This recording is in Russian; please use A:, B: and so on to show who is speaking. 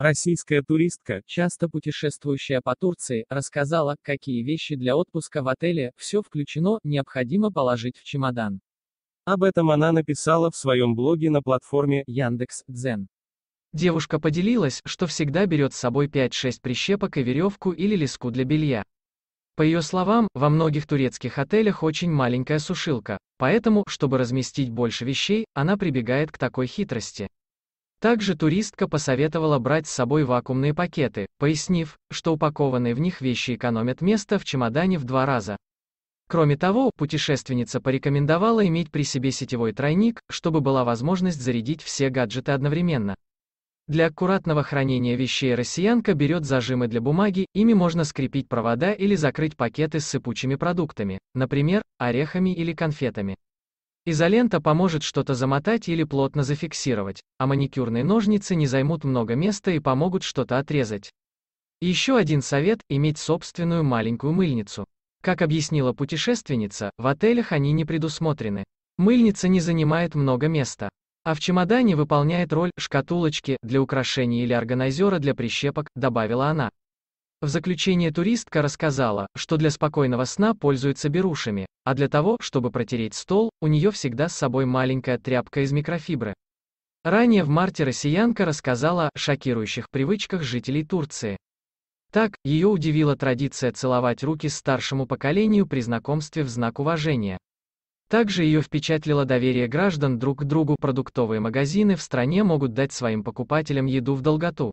A: Российская туристка, часто путешествующая по Турции, рассказала, какие вещи для отпуска в отеле, все включено, необходимо положить в чемодан. Об этом она написала в своем блоге на платформе Яндекс.Дзен.
B: Девушка поделилась, что всегда берет с собой 5-6 прищепок и веревку или леску для белья. По ее словам, во многих турецких отелях очень маленькая сушилка, поэтому, чтобы разместить больше вещей, она прибегает к такой хитрости. Также туристка посоветовала брать с собой вакуумные пакеты, пояснив, что упакованные в них вещи экономят место в чемодане в два раза. Кроме того, путешественница порекомендовала иметь при себе сетевой тройник, чтобы была возможность зарядить все гаджеты одновременно. Для аккуратного хранения вещей россиянка берет зажимы для бумаги, ими можно скрепить провода или закрыть пакеты с сыпучими продуктами, например, орехами или конфетами. Изолента поможет что-то замотать или плотно зафиксировать, а маникюрные ножницы не займут много места и помогут что-то отрезать. Еще один совет – иметь собственную маленькую мыльницу. Как объяснила путешественница, в отелях они не предусмотрены. Мыльница не занимает много места. А в чемодане выполняет роль «шкатулочки» для украшений или органайзера для прищепок, добавила она. В заключение туристка рассказала, что для спокойного сна пользуется берушами, а для того, чтобы протереть стол, у нее всегда с собой маленькая тряпка из микрофибры. Ранее в марте россиянка рассказала о шокирующих привычках жителей Турции. Так, ее удивила традиция целовать руки старшему поколению при знакомстве в знак уважения. Также ее
C: впечатлило доверие граждан друг к другу. Продуктовые магазины в стране могут дать своим покупателям еду в долготу.